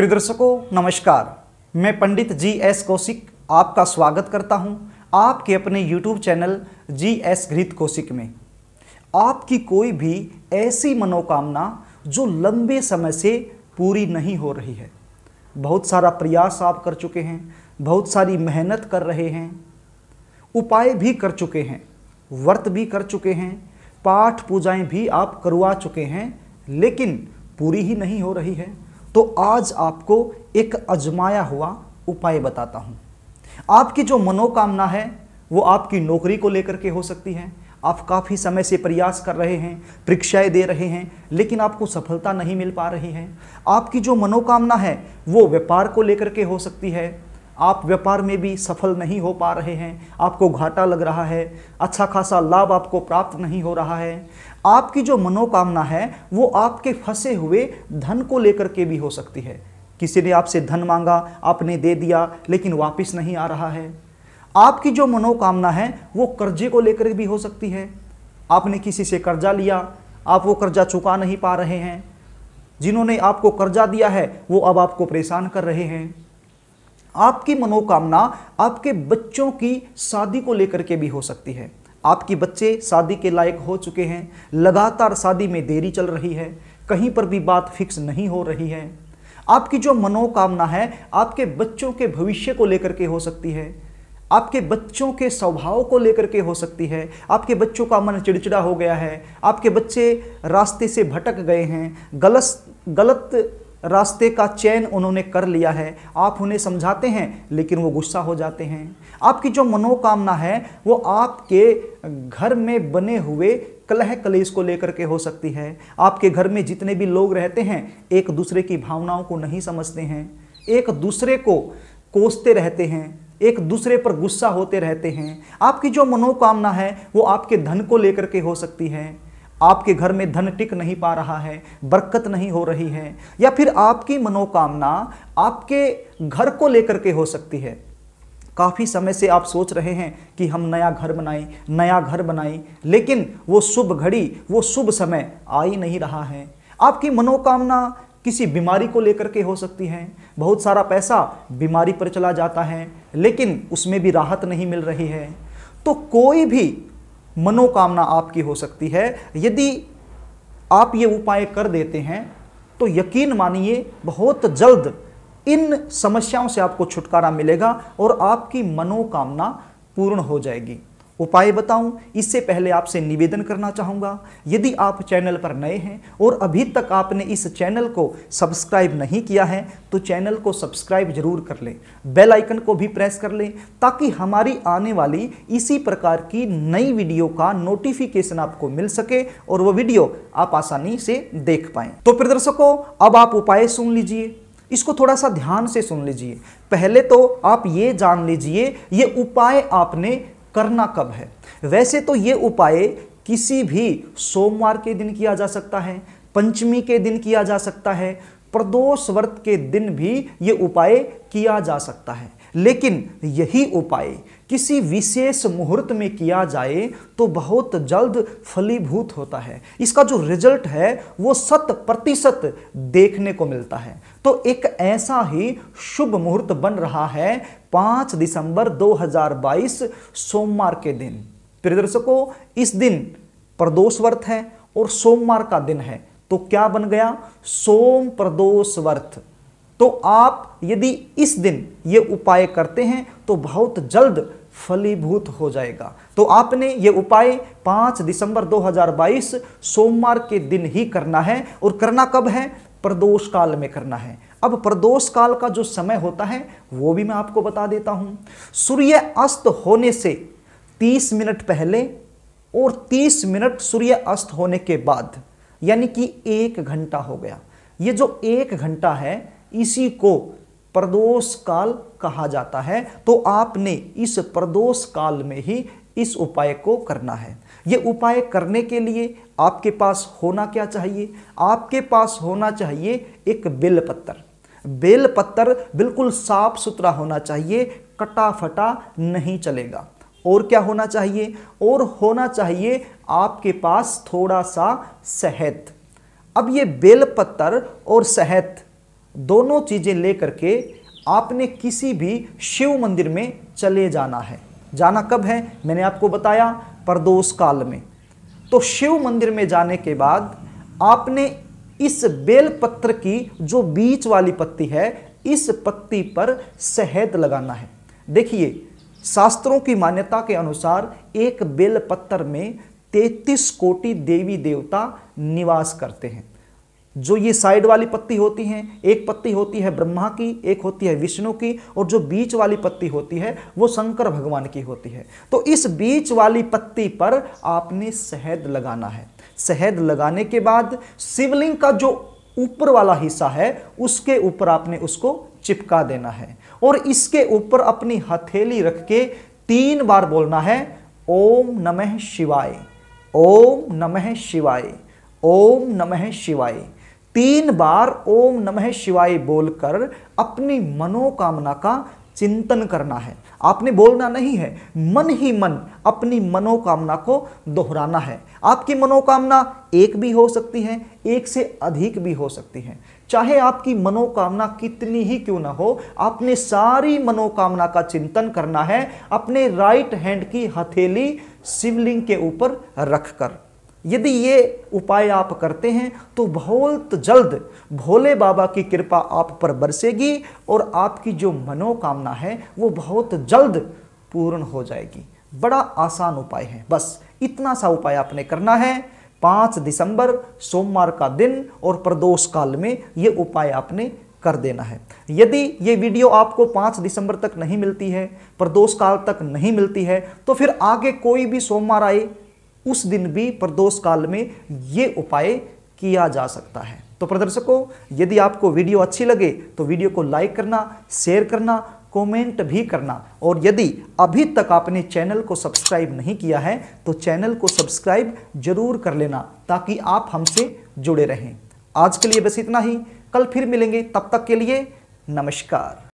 प्रिय दर्शकों नमस्कार मैं पंडित जी एस कौशिक आपका स्वागत करता हूं आपके अपने यूट्यूब चैनल जी एस घृत कौशिक में आपकी कोई भी ऐसी मनोकामना जो लंबे समय से पूरी नहीं हो रही है बहुत सारा प्रयास आप कर चुके हैं बहुत सारी मेहनत कर रहे हैं उपाय भी कर चुके हैं व्रत भी कर चुके हैं पाठ पूजाएं भी आप करवा चुके हैं लेकिन पूरी ही नहीं हो रही है तो आज आपको एक अजमाया हुआ उपाय बताता हूं आपकी जो मनोकामना है वो आपकी नौकरी को लेकर के हो सकती है आप काफ़ी समय से प्रयास कर रहे हैं परीक्षाएं दे रहे हैं लेकिन आपको सफलता नहीं मिल पा रही है आपकी जो मनोकामना है वो व्यापार को लेकर के हो सकती है आप व्यापार में भी सफल नहीं हो पा रहे हैं आपको घाटा लग रहा है अच्छा खासा लाभ आपको प्राप्त नहीं हो रहा है आपकी जो मनोकामना है वो आपके फंसे हुए धन को लेकर के भी हो सकती है किसी ने आपसे धन मांगा आपने दे दिया लेकिन वापस नहीं आ रहा है आपकी जो मनोकामना है वो कर्जे को लेकर भी हो सकती है आपने किसी से कर्जा लिया आप वो कर्जा चुका नहीं पा रहे हैं जिन्होंने आपको कर्जा दिया है वो अब आपको परेशान कर रहे हैं आपकी मनोकामना आपके बच्चों की शादी को लेकर के भी हो सकती है आपके बच्चे शादी के लायक हो चुके हैं लगातार शादी में देरी चल रही है कहीं पर भी बात फिक्स नहीं हो रही है आपकी जो मनोकामना है आपके बच्चों के भविष्य को लेकर के हो सकती है आपके बच्चों के स्वभाव को लेकर के हो सकती है आपके बच्चों का मन चिड़चिड़ा हो गया है आपके बच्चे रास्ते से भटक गए हैं गलत गलत रास्ते का चयन उन्होंने कर लिया है आप उन्हें समझाते हैं लेकिन वो गुस्सा हो जाते हैं आपकी जो मनोकामना है वो आपके घर में बने हुए कलह कलेश को लेकर के हो सकती है आपके घर में जितने भी लोग रहते हैं एक दूसरे की भावनाओं को नहीं समझते हैं एक दूसरे को कोसते रहते हैं एक दूसरे पर गुस्सा होते रहते हैं आपकी जो मनोकामना है वो आपके धन को लेकर के हो सकती है आपके घर में धन टिक नहीं पा रहा है बरकत नहीं हो रही है या फिर आपकी मनोकामना आपके घर को लेकर के हो सकती है काफ़ी समय से आप सोच रहे हैं कि हम नया घर बनाएं नया घर बनाएं लेकिन वो शुभ घड़ी वो शुभ समय आ ही नहीं रहा है आपकी मनोकामना किसी बीमारी को लेकर के हो सकती है बहुत सारा पैसा बीमारी पर चला जाता है लेकिन उसमें भी राहत नहीं मिल रही है तो कोई भी मनोकामना आपकी हो सकती है यदि आप ये उपाय कर देते हैं तो यकीन मानिए बहुत जल्द इन समस्याओं से आपको छुटकारा मिलेगा और आपकी मनोकामना पूर्ण हो जाएगी उपाय बताऊं इससे पहले आपसे निवेदन करना चाहूँगा यदि आप चैनल पर नए हैं और अभी तक आपने इस चैनल को सब्सक्राइब नहीं किया है तो चैनल को सब्सक्राइब जरूर कर लें बेल आइकन को भी प्रेस कर लें ताकि हमारी आने वाली इसी प्रकार की नई वीडियो का नोटिफिकेशन आपको मिल सके और वो वीडियो आप आसानी से देख पाएँ तो प्रदर्शकों अब आप उपाय सुन लीजिए इसको थोड़ा सा ध्यान से सुन लीजिए पहले तो आप ये जान लीजिए ये उपाय आपने करना कब है वैसे तो ये उपाय किसी भी सोमवार के दिन किया जा सकता है पंचमी के दिन किया जा सकता है प्रदोष व्रत के दिन भी ये उपाय किया जा सकता है लेकिन यही उपाय किसी विशेष मुहूर्त में किया जाए तो बहुत जल्द फलीभूत होता है इसका जो रिजल्ट है वो शत प्रतिशत देखने को मिलता है तो एक ऐसा ही शुभ मुहूर्त बन रहा है 5 दिसंबर 2022 सोमवार के दिन प्रिय दर्शकों इस दिन प्रदोष व्रत है और सोमवार का दिन है तो क्या बन गया सोम प्रदोष व्रत तो आप यदि इस दिन ये उपाय करते हैं तो बहुत जल्द फलीभूत हो जाएगा तो आपने ये उपाय 5 दिसंबर 2022 सोमवार के दिन ही करना है और करना कब है प्रदोष काल में करना है अब प्रदोष काल का जो समय होता है वो भी मैं आपको बता देता हूँ सूर्य अस्त होने से 30 मिनट पहले और 30 मिनट सूर्य अस्त होने के बाद यानी कि एक घंटा हो गया ये जो एक घंटा है इसी को प्रदोष काल कहा जाता है तो आपने इस प्रदोष काल में ही इस उपाय को करना है ये उपाय करने के लिए आपके पास होना क्या चाहिए आपके पास होना चाहिए एक बेल बेल पत्थर बिल्कुल साफ सुथरा होना चाहिए कटा फटा नहीं चलेगा और क्या होना चाहिए और होना चाहिए आपके पास थोड़ा सा शहद अब ये बेल पत्थर और शहद दोनों चीज़ें लेकर के आपने किसी भी शिव मंदिर में चले जाना है जाना कब है मैंने आपको बताया परदोष काल में तो शिव मंदिर में जाने के बाद आपने इस पत्र की जो बीच वाली पत्ती है इस पत्ती पर शहद लगाना है देखिए शास्त्रों की मान्यता के अनुसार एक बेलपत्र में 33 कोटि देवी देवता निवास करते हैं जो ये साइड वाली पत्ती होती हैं एक पत्ती होती है ब्रह्मा की एक होती है विष्णु की और जो बीच वाली पत्ती होती है वो शंकर भगवान की होती है तो इस बीच वाली पत्ती पर आपने शहद लगाना है शहद लगाने के बाद शिवलिंग का जो ऊपर वाला हिस्सा है उसके ऊपर आपने उसको चिपका देना है और इसके ऊपर अपनी हथेली रख के तीन बार बोलना है ओम नमः शिवाय ओम नमः शिवाय ओम नमः शिवाय तीन बार ओम नमः शिवाय बोलकर अपनी मनोकामना का चिंतन करना है आपने बोलना नहीं है मन ही मन अपनी मनोकामना को दोहराना है आपकी मनोकामना एक भी हो सकती है एक से अधिक भी हो सकती है चाहे आपकी मनोकामना कितनी ही क्यों ना हो आपने सारी मनोकामना का चिंतन करना है अपने राइट हैंड की हथेली शिवलिंग के ऊपर रखकर यदि ये उपाय आप करते हैं तो बहुत जल्द भोले बाबा की कृपा आप पर बरसेगी और आपकी जो मनोकामना है वो बहुत जल्द पूर्ण हो जाएगी बड़ा आसान उपाय है बस इतना सा उपाय आपने करना है पाँच दिसंबर सोमवार का दिन और प्रदोष काल में ये उपाय आपने कर देना है यदि ये वीडियो आपको पाँच दिसंबर तक नहीं मिलती है प्रदोष काल तक नहीं मिलती है तो फिर आगे कोई भी सोमवार आए उस दिन भी प्रदोष काल में ये उपाय किया जा सकता है तो प्रदर्शकों यदि आपको वीडियो अच्छी लगे तो वीडियो को लाइक करना शेयर करना कमेंट भी करना और यदि अभी तक आपने चैनल को सब्सक्राइब नहीं किया है तो चैनल को सब्सक्राइब जरूर कर लेना ताकि आप हमसे जुड़े रहें आज के लिए बस इतना ही कल फिर मिलेंगे तब तक के लिए नमस्कार